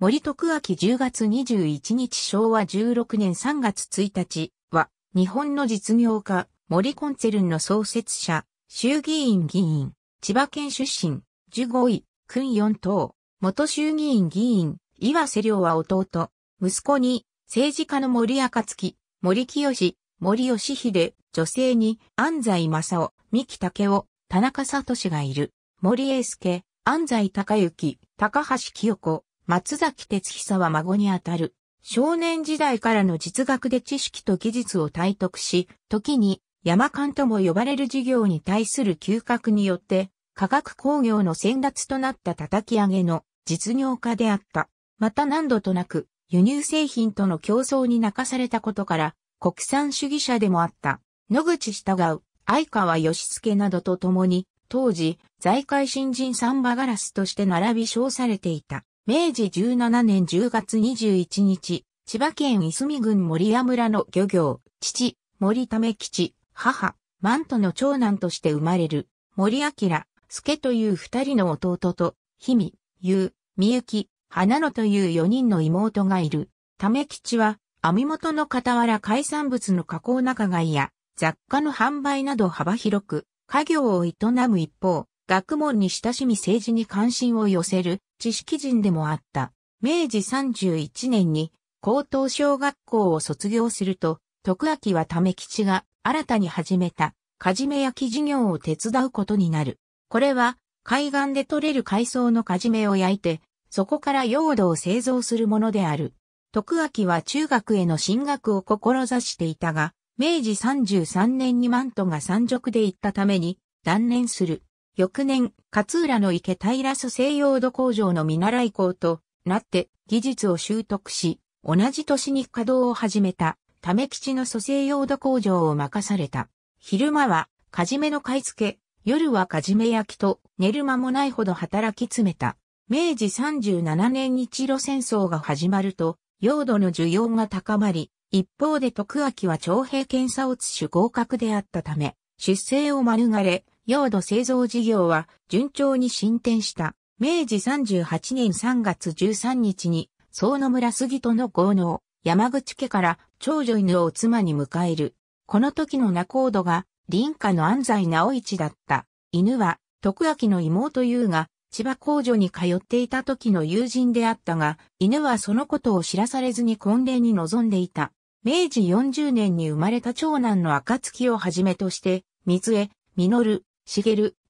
森徳明10月21日昭和16年3月1日は、日本の実業家、森コンツェルンの創設者、衆議院議員、千葉県出身、15位、訓4等、元衆議院議員、岩瀬良は弟、息子に、政治家の森赤月、森清、森義秀、女性に、安西正夫、三木武夫、田中聡がいる。森英介、安西隆之、高橋清子、松崎哲久は孫にあたる。少年時代からの実学で知識と技術を体得し、時に山間とも呼ばれる事業に対する嗅覚によって、科学工業の先達となった叩き上げの実業家であった。また何度となく輸入製品との競争に泣かされたことから、国産主義者でもあった。野口従う、相川義助などと共に、当時、財界新人サンバガラスとして並び称されていた。明治17年10月21日、千葉県いすみ郡森屋村の漁業、父、森為吉、母、マントの長男として生まれる、森明、助という二人の弟と、氷見、優、みゆき、花野という四人の妹がいる。為吉は、網元の傍ら海産物の加工仲買や、雑貨の販売など幅広く、家業を営む一方、学問に親しみ政治に関心を寄せる知識人でもあった。明治31年に高等小学校を卒業すると、徳明はめ吉が新たに始めた、かじめ焼き事業を手伝うことになる。これは、海岸で採れる海藻のかじめを焼いて、そこから用土を製造するものである。徳明は中学への進学を志していたが、明治33年にマントが山賊で行ったために断念する。翌年、勝浦の池平蘇西洋土工場の見習い校となって技術を習得し、同じ年に稼働を始めた、ため吉の蘇生用土工場を任された。昼間は、かじめの買い付け、夜はかじめ焼きと、寝る間もないほど働き詰めた。明治37年日露戦争が始まると、用土の需要が高まり、一方で徳明は徴兵検査をつ主合格であったため、出生を免れ、用土製造事業は順調に進展した。明治38年3月13日に、総野村杉戸の豪農、山口家から長女犬を妻に迎える。この時の仲人が、林家の安西直一だった。犬は、徳明の妹優が、千葉工場に通っていた時の友人であったが、犬はそのことを知らされずに婚礼に臨んでいた。明治40年に生まれた長男の暁をはじめとして、水江、実、茂、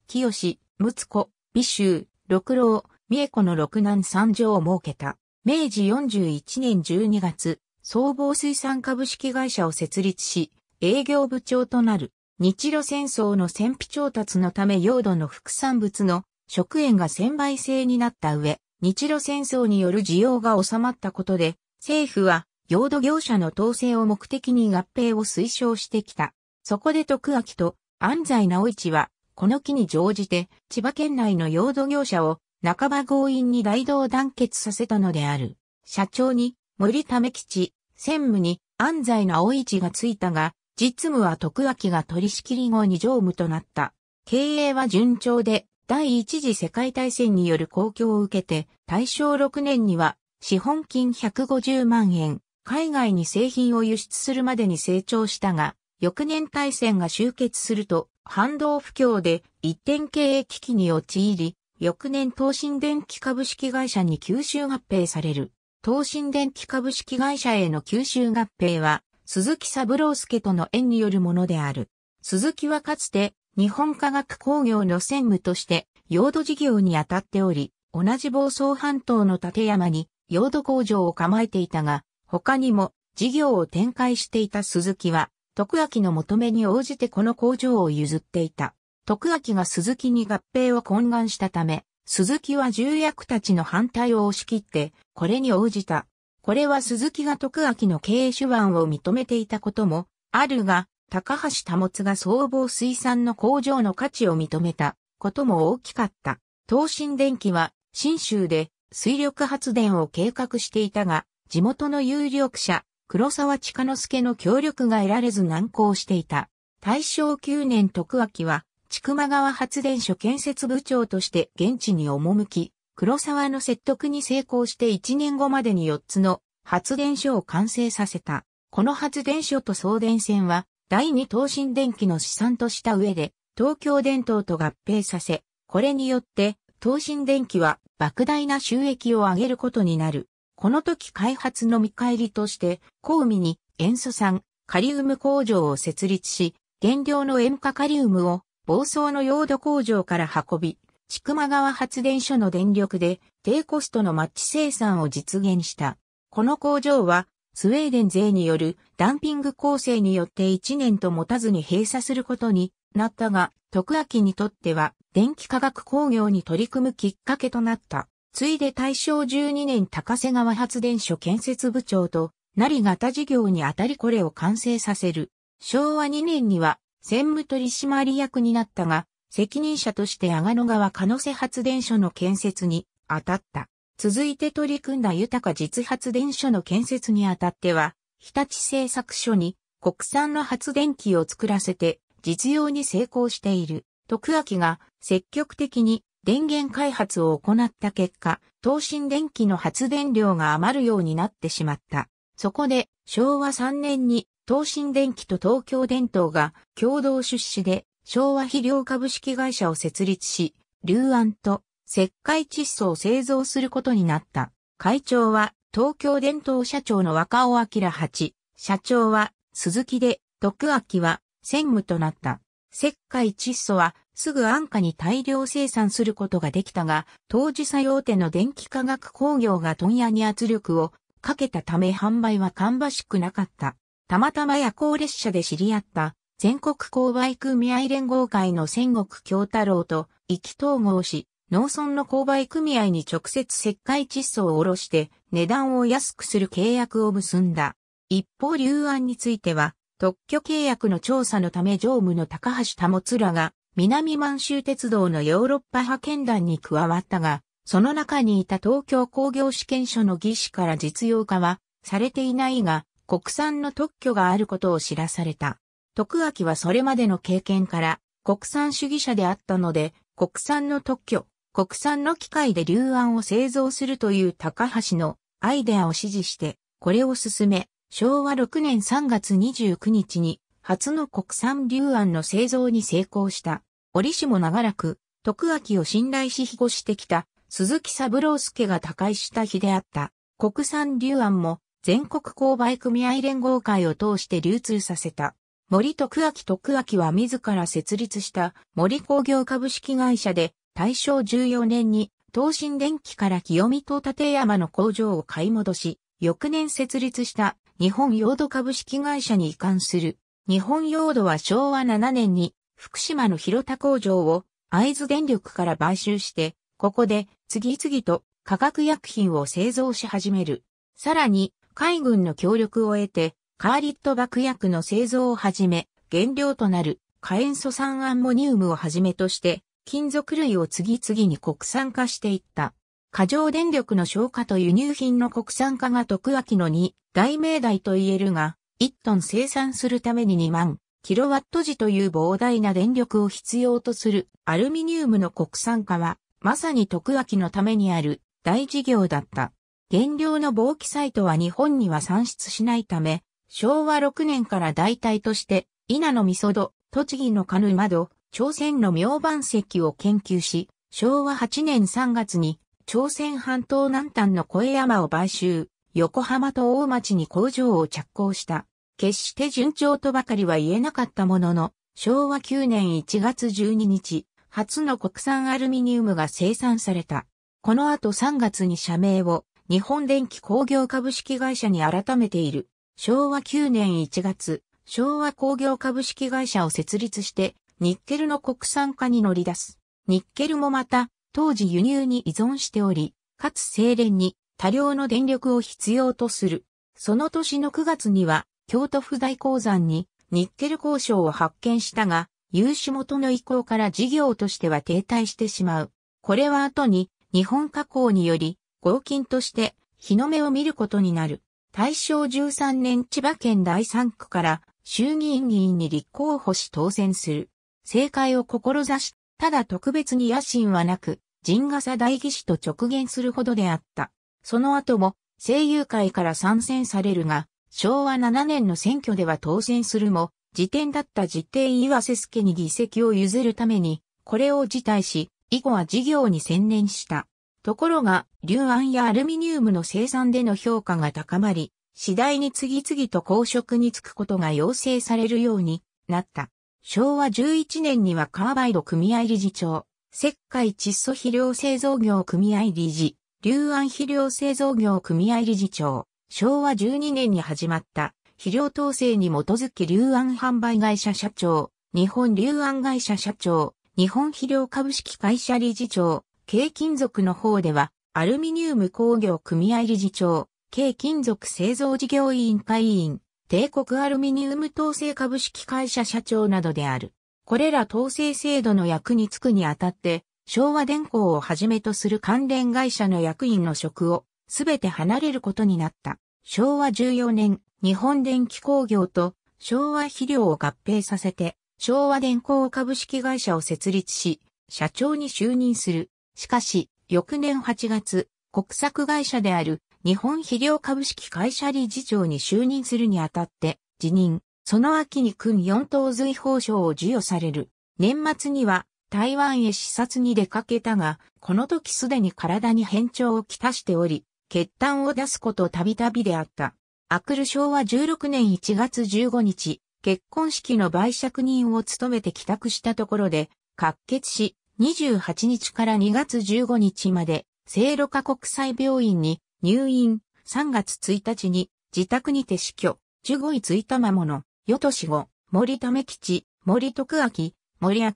清、睦子、美州、六郎、三重子の六男三女を設けた。明治41年12月、総合水産株式会社を設立し、営業部長となる。日露戦争の戦費調達のため用土の副産物の食塩が専売制になった上、日露戦争による需要が収まったことで、政府は用土業者の統制を目的に合併を推奨してきた。そこで徳明と安西直一はこの機に乗じて、千葉県内の用土業者を半ば強引に大道団結させたのである。社長に森為吉、専務に安西直一がついたが、実務は徳明が取り仕切り後に常務となった。経営は順調で、第一次世界大戦による公共を受けて、大正6年には、資本金150万円、海外に製品を輸出するまでに成長したが、翌年大戦が終結すると、反動不況で一点経営危機に陥り、翌年東進電機株式会社に吸収合併される。東進電機株式会社への吸収合併は、鈴木三郎介との縁によるものである。鈴木はかつて、日本科学工業の専務として、用土事業に当たっており、同じ房総半島の立山に、用土工場を構えていたが、他にも、事業を展開していた鈴木は、徳明の求めに応じてこの工場を譲っていた。徳明が鈴木に合併を懇願したため、鈴木は重役たちの反対を押し切って、これに応じた。これは鈴木が徳明の経営手腕を認めていたことも、あるが、高橋保が総合水産の工場の価値を認めたことも大きかった。東進電機は、新州で水力発電を計画していたが、地元の有力者、黒沢千之助の協力が得られず難航していた。大正9年徳明は、千曲川発電所建設部長として現地に赴き、黒沢の説得に成功して1年後までに4つの発電所を完成させた。この発電所と送電線は第二東進電機の資産とした上で東京電灯と合併させ、これによって東進電機は莫大な収益を上げることになる。この時開発の見返りとして、コウに塩素酸、カリウム工場を設立し、原料の塩化カリウムを房総の用土工場から運び、千曲川発電所の電力で低コストのマッチ生産を実現した。この工場はスウェーデン勢によるダンピング構成によって1年と持たずに閉鎖することになったが、徳明にとっては電気化学工業に取り組むきっかけとなった。ついで大正12年高瀬川発電所建設部長と、成型事業にあたりこれを完成させる。昭和2年には、専務取締役になったが、責任者として阿賀野川可瀬発電所の建設に当たった。続いて取り組んだ豊か実発電所の建設にあたっては、日立製作所に国産の発電機を作らせて実用に成功している。徳明が積極的に電源開発を行った結果、東進電機の発電量が余るようになってしまった。そこで、昭和3年に、東進電機と東京電灯が共同出資で、昭和肥料株式会社を設立し、流安と石灰窒素を製造することになった。会長は、東京電灯社長の若尾明八、社長は、鈴木で、徳明は、専務となった。石灰窒素はすぐ安価に大量生産することができたが、当時作用手の電気化学工業が問屋に圧力をかけたため販売は芳しくなかった。たまたま夜行列車で知り合った全国購買組合連合会の戦国京太郎と意気統合し、農村の購買組合に直接石灰窒素を下ろして値段を安くする契約を結んだ。一方、流安については、特許契約の調査のため常務の高橋保らが南満州鉄道のヨーロッパ派遣団に加わったが、その中にいた東京工業試験所の技師から実用化はされていないが、国産の特許があることを知らされた。徳明はそれまでの経験から国産主義者であったので、国産の特許、国産の機械で流案を製造するという高橋のアイデアを支持して、これを進め、昭和6年3月29日に初の国産竜案の製造に成功した。折しも長らく、徳明を信頼し庇護してきた鈴木三郎介が他界した日であった。国産竜案も全国購買組合連合会を通して流通させた。森徳明徳明は自ら設立した森工業株式会社で大正14年に東進電機から清見と立山の工場を買い戻し、翌年設立した日本用土株式会社に移管する。日本用土は昭和7年に福島の広田工場を会津電力から買収して、ここで次々と化学薬品を製造し始める。さらに海軍の協力を得て、カーリット爆薬の製造をはじめ、原料となる火塩素酸アンモニウムをはじめとして、金属類を次々に国産化していった。過剰電力の消化と輸入品の国産化が徳明の2大命題と言えるが、1トン生産するために2万キロワット時という膨大な電力を必要とするアルミニウムの国産化は、まさに徳明のためにある大事業だった。原料の防気サイトは日本には産出しないため、昭和6年から代替として、稲の味噌戸、栃木のカヌマド、朝鮮の明晩石を研究し、昭和8年3月に朝鮮半島南端の小江山を買収、横浜と大町に工場を着工した。決して順調とばかりは言えなかったものの、昭和9年1月12日、初の国産アルミニウムが生産された。この後3月に社名を日本電機工業株式会社に改めている。昭和9年1月、昭和工業株式会社を設立して、ニッケルの国産化に乗り出す。ニッケルもまた、当時輸入に依存しており、かつ精錬に多量の電力を必要とする。その年の9月には、京都府大鉱山にニッケル鉱床を発見したが、融資元の意向から事業としては停滞してしまう。これは後に日本加工により合金として日の目を見ることになる。大正13年千葉県第3区から衆議院議員に立候補し当選する。政界を志し、ただ特別に野心はなく、陣笠大義士と直言するほどであった。その後も声優界から参戦されるが、昭和7年の選挙では当選するも、辞典だった辞典岩瀬助に議席を譲るために、これを辞退し、以後は事業に専念した。ところが、硫安やアルミニウムの生産での評価が高まり、次第に次々と公職に就くことが要請されるようになった。昭和11年にはカーバイド組合理事長、石灰窒素肥料製造業組合理事、流安肥料製造業組合理事長、昭和12年に始まった肥料統制に基づき流安販売会社社長、日本流安会社社長、日本肥料株式会社理事長、軽金属の方では、アルミニウム工業組合理事長、軽金属製造事業委員会委員、帝国アルミニウム統制株式会社社長などである。これら統制制度の役に就くにあたって、昭和電工をはじめとする関連会社の役員の職をすべて離れることになった。昭和14年、日本電気工業と昭和肥料を合併させて、昭和電工株式会社を設立し、社長に就任する。しかし、翌年8月、国策会社である日本肥料株式会社理事長に就任するにあたって辞任。その秋に君4等随法賞を授与される。年末には台湾へ視察に出かけたが、この時すでに体に変調をきたしており、決断を出すことたびたびであった。アクル賞は16年1月15日、結婚式の売借人を務めて帰宅したところで、滑血し、28日から2月15日まで、聖路加国際病院に入院、3月1日に自宅にて死去、15位ついたまもの。よとしご、森留吉、森徳明、森明、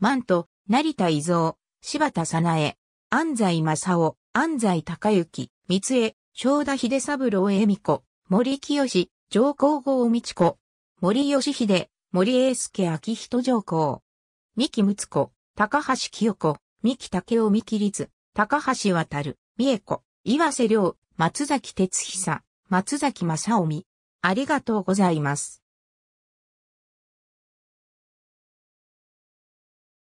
万と、成田伊蔵、柴田早苗、安西正夫、安西隆行、三江、正田秀三郎恵美子、森清、上皇后美智子、森義秀、森英介明人上皇。三木睦子、高橋清子、三木武雄三木律、高橋渡三重子、岩瀬良、松崎哲久、松崎正臣。ありがとうございます。